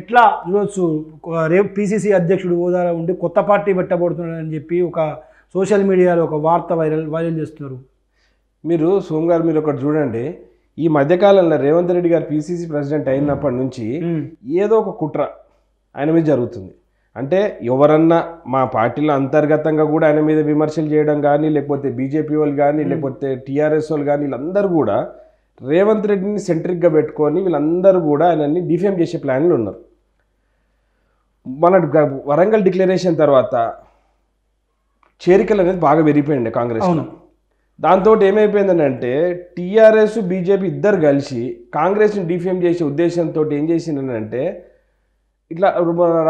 ఎట్లా చూడొచ్చు రేపు పీసీసీ అధ్యక్షుడు హోదాలో ఉండి కొత్త పార్టీ అని చెప్పి ఒక సోషల్ మీడియాలో ఒక వార్త వైరల్ వైరల్ చేస్తున్నారు మీరు సోమ్ గారు మీరు ఒకటి చూడండి ఈ మధ్యకాలంలో రేవంత్ రెడ్డి గారు పీసీసీ ప్రెసిడెంట్ అయినప్పటి నుంచి ఏదో ఒక కుట్ర ఆయన మీద జరుగుతుంది అంటే ఎవరన్నా మా పార్టీలో అంతర్గతంగా కూడా ఆయన మీద విమర్శలు చేయడం కానీ లేకపోతే బీజేపీ వాళ్ళు కానీ లేకపోతే టీఆర్ఎస్ వాళ్ళు కానీ వీళ్ళందరూ కూడా రేవంత్ రెడ్డిని సెంట్రిక్గా పెట్టుకొని వీళ్ళందరూ కూడా ఆయనని డిఫేమ్ చేసే ప్లాన్లు ఉన్నారు మన వరంగల్ డిక్లరేషన్ తర్వాత చేరికలు అనేది బాగా పెరిగిపోయింది కాంగ్రెస్ దాంతో అంటే టీఆర్ఎస్ బీజేపీ ఇద్దరు కలిసి కాంగ్రెస్ని డిఫేమ్ చేసే ఉద్దేశంతో ఏం చేసిందనంటే ఇట్లా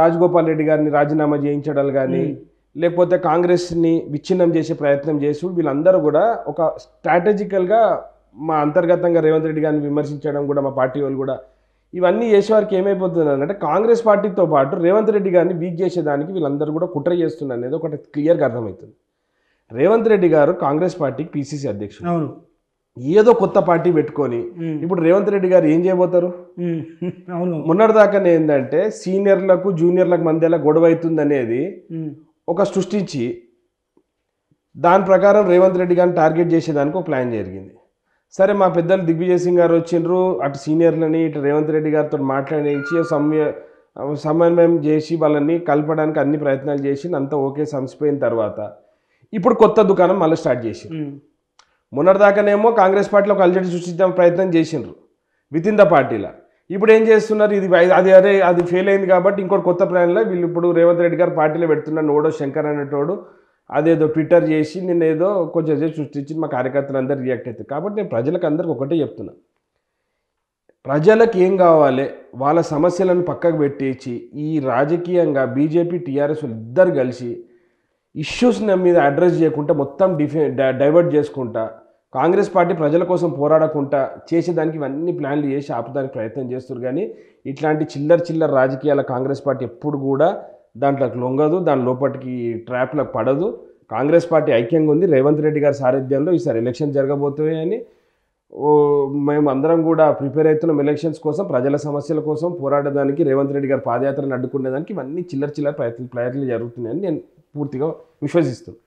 రాజగోపాల్ రెడ్డి గారిని రాజీనామా చేయించడాలు కానీ లేకపోతే కాంగ్రెస్ని విచ్ఛిన్నం చేసే ప్రయత్నం చేసి వీళ్ళందరూ కూడా ఒక స్ట్రాటజికల్గా మా అంతర్గతంగా రేవంత్ రెడ్డి గారిని విమర్శించడం కూడా మా పార్టీ వాళ్ళు కూడా ఇవన్నీ చేసేవారికి ఏమైపోతుంది అంటే కాంగ్రెస్ పార్టీతో పాటు రేవంత్ రెడ్డి గారిని వీక్ చేసేదానికి వీళ్ళందరూ కూడా కుట్ర చేస్తున్నారు అనేది ఒకటి క్లియర్గా అర్థమవుతుంది రేవంత్ రెడ్డి గారు కాంగ్రెస్ పార్టీకి పీసీసీ అధ్యక్షుడు అవును ఏదో కొత్త పార్టీ పెట్టుకొని ఇప్పుడు రేవంత్ రెడ్డి గారు ఏం చేయబోతారు అవును మొన్నటిదాకా ఏంటంటే సీనియర్లకు జూనియర్లకు మధ్యలో గొడవ అవుతుంది అనేది ఒక సృష్టించి దాని ప్రకారం రేవంత్ రెడ్డి గారిని టార్గెట్ చేసేదానికి ఒక ప్లాన్ జరిగింది సరే మా పెద్దలు దిగ్విజయ్ సింగ్ గారు వచ్చిండ్రు అటు సీనియర్లని ఇటు రేవంత్ రెడ్డి గారితో మాట్లాడించి సమయ సమన్వయం చేసి వాళ్ళని కలపడానికి అన్ని ప్రయత్నాలు చేసి అంతా ఓకే సంసిపోయిన తర్వాత ఇప్పుడు కొత్త దుకాణం మళ్ళీ స్టార్ట్ చేసి మొన్నటిదాకానేమో కాంగ్రెస్ పార్టీలో ఒక అలజడి సృష్టించడం ప్రయత్నం చేసిండ్రు విత్ ఇన్ ద పార్టీలో ఇప్పుడు ఏం చేస్తున్నారు ఇది అది అదే అది ఫెయిల్ అయింది కాబట్టి ఇంకోటి కొత్త ప్లాన్లో వీళ్ళు ఇప్పుడు రేవంత్ రెడ్డి గారు పార్టీలో పెడుతున్నాడు ఓడో శంకర్ అనేటోడు అదేదో ట్విట్టర్ చేసి నేను ఏదో కొంచెం సేపు సృష్టించి మా కార్యకర్తలు అందరూ రియాక్ట్ అవుతుంది కాబట్టి నేను ప్రజలకు అందరికి ఒకటే చెప్తున్నా ప్రజలకు ఏం కావాలి వాళ్ళ సమస్యలను పక్కకు పెట్టేసి ఈ రాజకీయంగా బీజేపీ టీఆర్ఎస్ ఇద్దరు కలిసి ఇష్యూస్ మీద అడ్రస్ చేయకుండా మొత్తం డిఫె డైవర్ట్ చేసుకుంటా కాంగ్రెస్ పార్టీ ప్రజల కోసం పోరాడకుండా చేసేదానికి ఇవన్నీ ప్లాన్లు చేసి ఆపడానికి ప్రయత్నం చేస్తారు కానీ ఇట్లాంటి చిల్లర చిల్లర రాజకీయాల కాంగ్రెస్ పార్టీ ఎప్పుడు కూడా దాంట్లోకి లొంగదు దాని లోపలికి ట్రాప్లకు పడదు కాంగ్రెస్ పార్టీ ఐక్యంగా ఉంది రేవంత్ రెడ్డి గారి సారథ్యంలో ఈసారి ఎలక్షన్ జరగబోతున్నాయని మేము అందరం కూడా ప్రిపేర్ అవుతున్నాం ఎలక్షన్స్ కోసం ప్రజల సమస్యల కోసం పోరాడడానికి రేవంత్ రెడ్డి గారి పాదయాత్రను అడ్డుకునేదానికి ఇవన్నీ చిల్లర చిల్లర ప్రయత్నం ప్రయత్నాలు జరుగుతున్నాయని నేను పూర్తిగా విశ్వసిస్తున్నాను